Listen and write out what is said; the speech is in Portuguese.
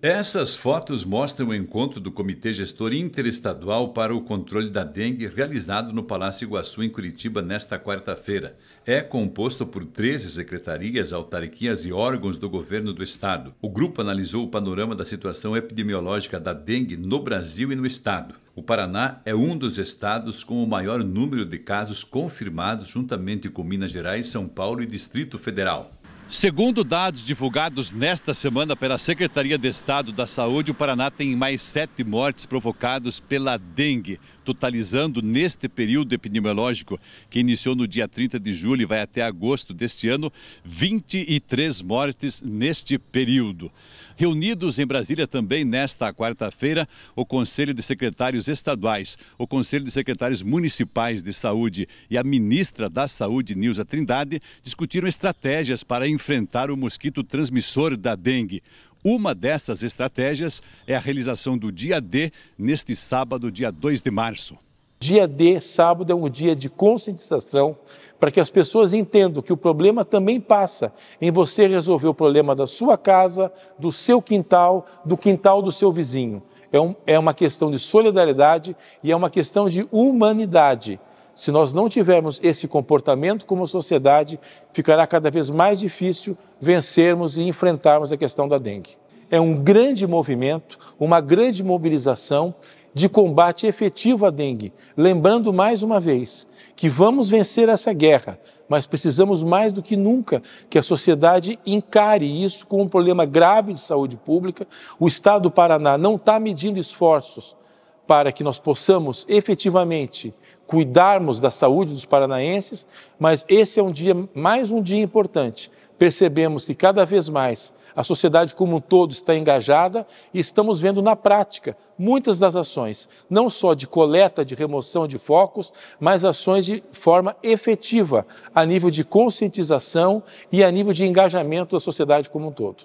Essas fotos mostram o encontro do Comitê Gestor Interestadual para o Controle da Dengue realizado no Palácio Iguaçu, em Curitiba, nesta quarta-feira. É composto por 13 secretarias, autarquias e órgãos do governo do estado. O grupo analisou o panorama da situação epidemiológica da dengue no Brasil e no estado. O Paraná é um dos estados com o maior número de casos confirmados, juntamente com Minas Gerais, São Paulo e Distrito Federal. Segundo dados divulgados nesta semana pela Secretaria de Estado da Saúde, o Paraná tem mais sete mortes provocadas pela dengue, totalizando neste período epidemiológico, que iniciou no dia 30 de julho e vai até agosto deste ano, 23 mortes neste período. Reunidos em Brasília também nesta quarta-feira, o Conselho de Secretários Estaduais, o Conselho de Secretários Municipais de Saúde e a ministra da Saúde, Nilza Trindade, discutiram estratégias para enfrentar o mosquito transmissor da dengue. Uma dessas estratégias é a realização do Dia D neste sábado, dia 2 de março. Dia D, sábado, é um dia de conscientização para que as pessoas entendam que o problema também passa em você resolver o problema da sua casa, do seu quintal, do quintal do seu vizinho. É, um, é uma questão de solidariedade e é uma questão de humanidade se nós não tivermos esse comportamento como sociedade, ficará cada vez mais difícil vencermos e enfrentarmos a questão da dengue. É um grande movimento, uma grande mobilização de combate efetivo à dengue. Lembrando mais uma vez que vamos vencer essa guerra, mas precisamos mais do que nunca que a sociedade encare isso como um problema grave de saúde pública. O Estado do Paraná não está medindo esforços para que nós possamos efetivamente cuidarmos da saúde dos paranaenses, mas esse é um dia, mais um dia importante. Percebemos que cada vez mais a sociedade como um todo está engajada e estamos vendo na prática muitas das ações, não só de coleta, de remoção de focos, mas ações de forma efetiva, a nível de conscientização e a nível de engajamento da sociedade como um todo.